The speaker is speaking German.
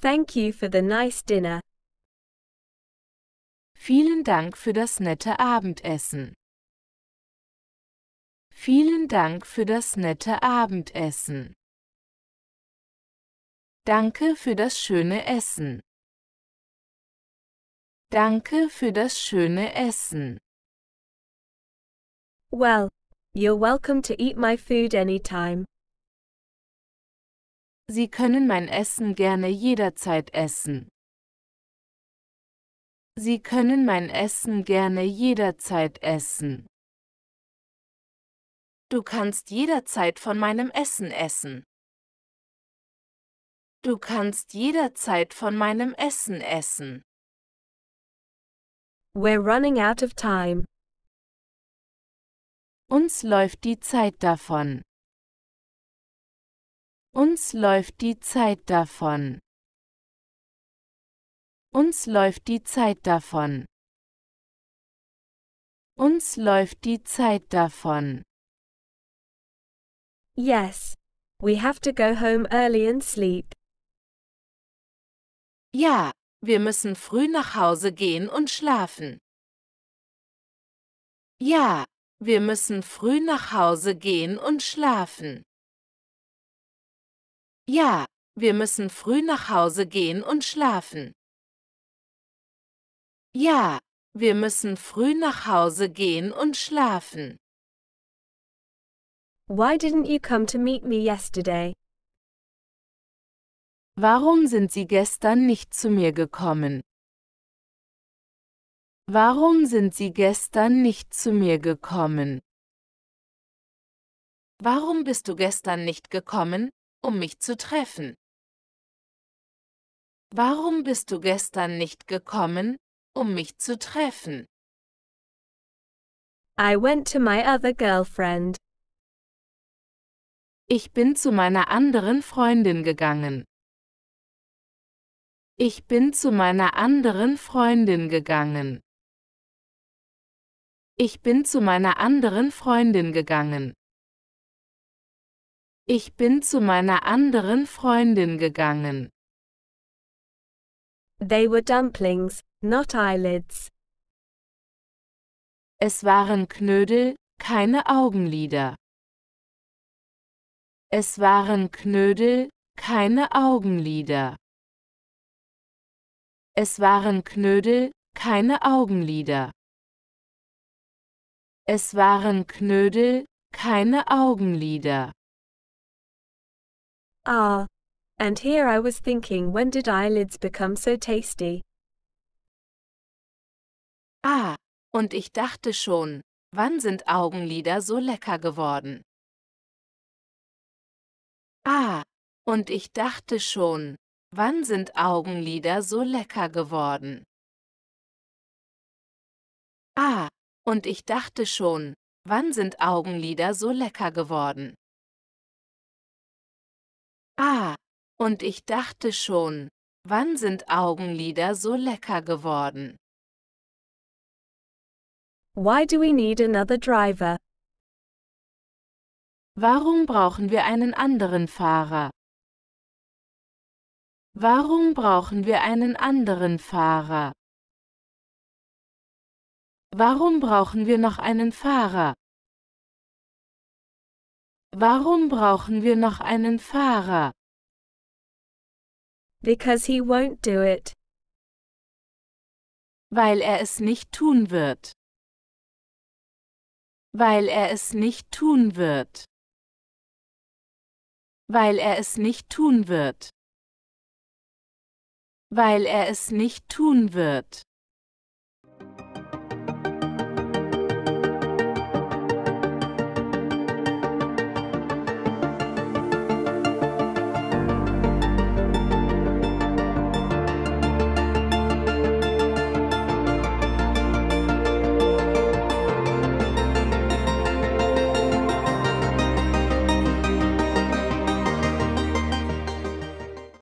Thank you for the nice dinner. Vielen Dank für das nette Abendessen. Vielen Dank für das nette Abendessen. Danke für das schöne Essen. Danke für das schöne Essen. Well, you're welcome to eat my food anytime. Sie können mein Essen gerne jederzeit essen. Sie können mein Essen gerne jederzeit essen. Du kannst jederzeit von meinem Essen essen. Du kannst jederzeit von meinem Essen essen. We're running out of time. Uns läuft die Zeit davon. Uns läuft die Zeit davon. Uns läuft die Zeit davon. Uns läuft die Zeit davon. Yes, we have to go home early and sleep. Ja, wir müssen früh nach Hause gehen und schlafen. Ja, wir müssen früh nach Hause gehen und schlafen. Ja, wir müssen früh nach Hause gehen und schlafen. Ja, wir müssen früh nach Hause gehen und schlafen. Why didn't you come to meet me yesterday? Warum sind Sie gestern nicht zu mir gekommen? Warum sind Sie gestern nicht zu mir gekommen? Warum bist du gestern nicht gekommen? um mich zu treffen. Warum bist du gestern nicht gekommen, um mich zu treffen? I went to my other girlfriend. Ich bin zu meiner anderen Freundin gegangen. Ich bin zu meiner anderen Freundin gegangen. Ich bin zu meiner anderen Freundin gegangen. Ich bin zu meiner anderen Freundin gegangen. They were dumplings, not eyelids. Es waren Knödel, keine Augenlider. Es waren Knödel, keine Augenlider. Es waren Knödel, keine Augenlider. Es waren Knödel, keine Augenlider. Ah. And here I was thinking when did eyelids become so tasty? Ah. Und ich dachte schon, wann sind Augenlider so lecker geworden? Ah. Und ich dachte schon, wann sind Augenlider so lecker geworden? Ah. Und ich dachte schon, wann sind Augenlider so lecker geworden? Ah, und ich dachte schon, wann sind Augenlider so lecker geworden? Why do we need another driver? Warum brauchen wir einen anderen Fahrer? Warum brauchen wir einen anderen Fahrer? Warum brauchen wir noch einen Fahrer? Warum brauchen wir noch einen Fahrer? Because he won't do it. Weil er es nicht tun wird. Weil er es nicht tun wird. Weil er es nicht tun wird. Weil er es nicht tun wird.